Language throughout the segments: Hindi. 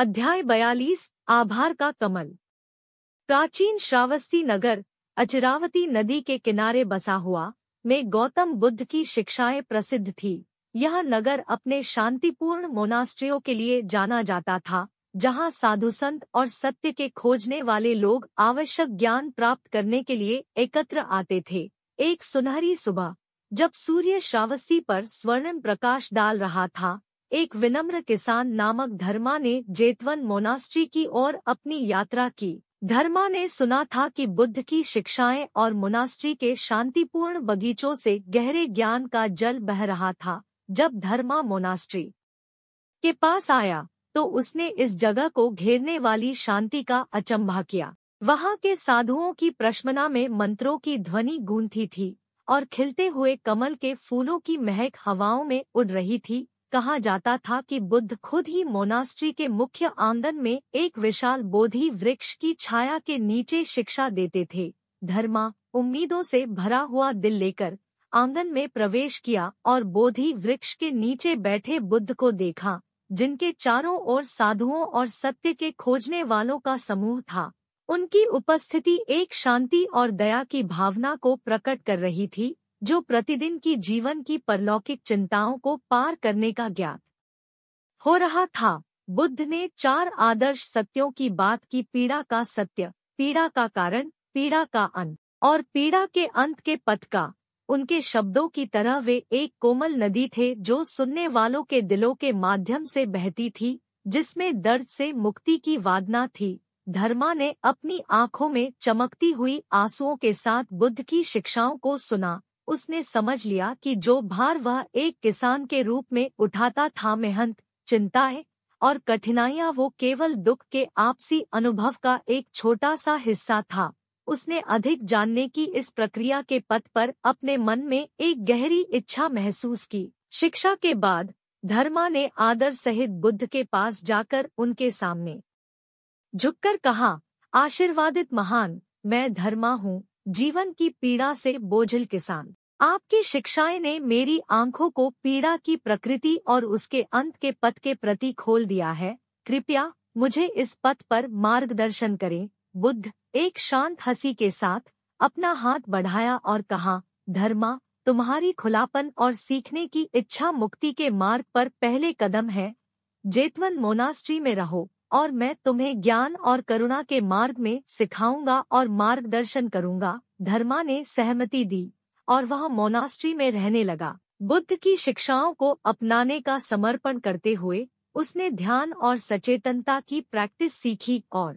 अध्याय बयालीस आभार का कमल प्राचीन श्रावस्ती नगर अचरावती नदी के किनारे बसा हुआ में गौतम बुद्ध की शिक्षाएं प्रसिद्ध थी यह नगर अपने शांतिपूर्ण मोनास्ट्रियों के लिए जाना जाता था जहां साधु संत और सत्य के खोजने वाले लोग आवश्यक ज्ञान प्राप्त करने के लिए एकत्र आते थे एक सुनहरी सुबह जब सूर्य श्रावस्ती पर स्वर्णिम प्रकाश डाल रहा था एक विनम्र किसान नामक धर्मा ने जेतवन मोनास्ट्री की ओर अपनी यात्रा की धर्मा ने सुना था कि बुद्ध की शिक्षाएं और मोनास्ट्री के शांतिपूर्ण बगीचों से गहरे ज्ञान का जल बह रहा था जब धर्मा मोनास्ट्री के पास आया तो उसने इस जगह को घेरने वाली शांति का अचंभा किया वहाँ के साधुओं की प्रश्मना में मंत्रों की ध्वनि गूंथी थी और खिलते हुए कमल के फूलों की महक हवाओं में उड़ रही थी कहा जाता था कि बुद्ध खुद ही मोनास्ट्री के मुख्य आंगन में एक विशाल बोधि वृक्ष की छाया के नीचे शिक्षा देते थे धर्मा उम्मीदों से भरा हुआ दिल लेकर आंगन में प्रवेश किया और बोधि वृक्ष के नीचे बैठे बुद्ध को देखा जिनके चारों ओर साधुओं और सत्य के खोजने वालों का समूह था उनकी उपस्थिति एक शांति और दया की भावना को प्रकट कर रही थी जो प्रतिदिन की जीवन की परलौकिक चिंताओं को पार करने का ज्ञान हो रहा था बुद्ध ने चार आदर्श सत्यों की बात की पीड़ा का सत्य पीड़ा का कारण पीड़ा का अंत और पीड़ा के अंत के पथ का उनके शब्दों की तरह वे एक कोमल नदी थे जो सुनने वालों के दिलों के माध्यम से बहती थी जिसमें दर्द से मुक्ति की वादना थी धर्मा ने अपनी आंखों में चमकती हुई आंसुओं के साथ बुद्ध की शिक्षाओं को सुना उसने समझ लिया कि जो भार वह एक किसान के रूप में उठाता था मेहनत चिंताएं और कठिनाइयां वो केवल दुख के आपसी अनुभव का एक छोटा सा हिस्सा था उसने अधिक जानने की इस प्रक्रिया के पथ पर अपने मन में एक गहरी इच्छा महसूस की शिक्षा के बाद धर्मा ने आदर सहित बुद्ध के पास जाकर उनके सामने झुककर कहा आशीर्वादित महान मैं धर्मा हूँ जीवन की पीड़ा से बोझिल किसान आपकी शिक्षाएं ने मेरी आंखों को पीड़ा की प्रकृति और उसके अंत के पथ के प्रति खोल दिया है कृपया मुझे इस पथ पर मार्गदर्शन करें बुद्ध एक शांत हंसी के साथ अपना हाथ बढ़ाया और कहा धर्मा तुम्हारी खुलापन और सीखने की इच्छा मुक्ति के मार्ग पर पहले कदम है जेतवन मोनास्ट्री में रहो और मैं तुम्हें ज्ञान और करुणा के मार्ग में सिखाऊंगा और मार्गदर्शन करूंगा धर्मा ने सहमति दी और वह मोनास्ट्री में रहने लगा बुद्ध की शिक्षाओं को अपनाने का समर्पण करते हुए उसने ध्यान और सचेतनता की प्रैक्टिस सीखी और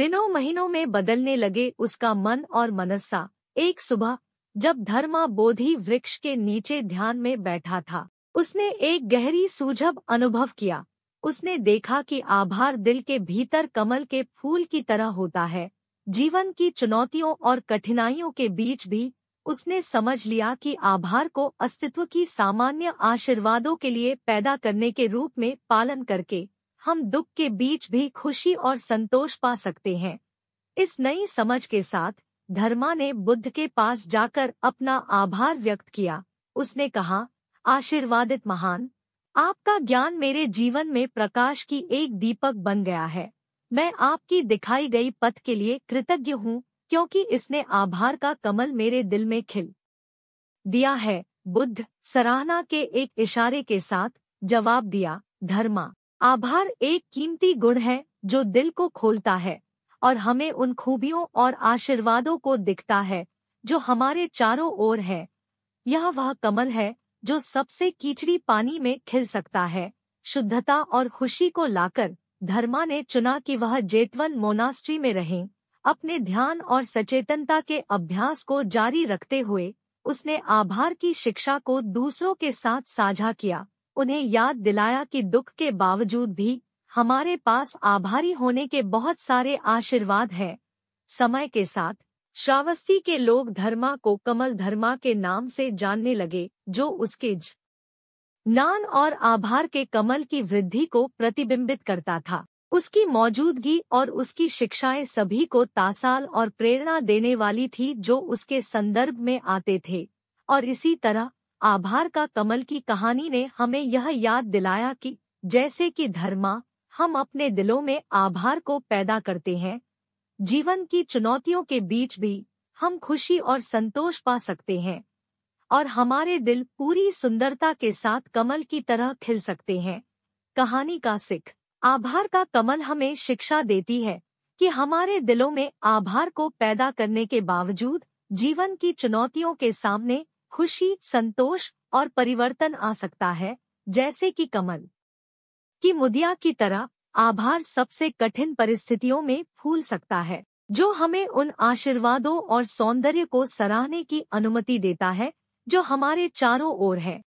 दिनों महीनों में बदलने लगे उसका मन और मनस्सा एक सुबह जब धर्मा बोधि वृक्ष के नीचे ध्यान में बैठा था उसने एक गहरी सूझब अनुभव किया उसने देखा कि आभार दिल के भीतर कमल के फूल की तरह होता है जीवन की चुनौतियों और कठिनाइयों के बीच भी उसने समझ लिया कि आभार को अस्तित्व की सामान्य आशीर्वादों के लिए पैदा करने के रूप में पालन करके हम दुख के बीच भी खुशी और संतोष पा सकते हैं इस नई समझ के साथ धर्मा ने बुद्ध के पास जाकर अपना आभार व्यक्त किया उसने कहा आशीर्वादित महान आपका ज्ञान मेरे जीवन में प्रकाश की एक दीपक बन गया है मैं आपकी दिखाई गई पथ के लिए कृतज्ञ हूँ क्योंकि इसने आभार का कमल मेरे दिल में खिल दिया है बुद्ध सराहना के एक इशारे के साथ जवाब दिया धर्मा आभार एक कीमती गुण है जो दिल को खोलता है और हमें उन खूबियों और आशीर्वादों को दिखता है जो हमारे चारों ओर है यह वह कमल है जो सबसे कीचड़ी पानी में खिल सकता है शुद्धता और खुशी को लाकर धर्मा ने चुना कि वह जेतवन मोनास्ट्री में रहें अपने ध्यान और सचेतनता के अभ्यास को जारी रखते हुए उसने आभार की शिक्षा को दूसरों के साथ साझा किया उन्हें याद दिलाया कि दुख के बावजूद भी हमारे पास आभारी होने के बहुत सारे आशीर्वाद हैं समय के साथ श्रावस्ती के लोग धर्मा को कमल धर्मा के नाम से जानने लगे जो उसके ज्ञान नान और आभार के कमल की वृद्धि को प्रतिबिंबित करता था उसकी मौजूदगी और उसकी शिक्षाएं सभी को तासाल और प्रेरणा देने वाली थी जो उसके संदर्भ में आते थे और इसी तरह आभार का कमल की कहानी ने हमें यह याद दिलाया कि जैसे कि धर्मा हम अपने दिलों में आभार को पैदा करते हैं जीवन की चुनौतियों के बीच भी हम खुशी और संतोष पा सकते हैं और हमारे दिल पूरी सुंदरता के साथ कमल की तरह खिल सकते हैं कहानी का सिख आभार का कमल हमें शिक्षा देती है कि हमारे दिलों में आभार को पैदा करने के बावजूद जीवन की चुनौतियों के सामने खुशी संतोष और परिवर्तन आ सकता है जैसे कि कमल की मुदिया की तरह आभार सबसे कठिन परिस्थितियों में फूल सकता है जो हमें उन आशीर्वादों और सौंदर्य को सराहने की अनुमति देता है जो हमारे चारों ओर है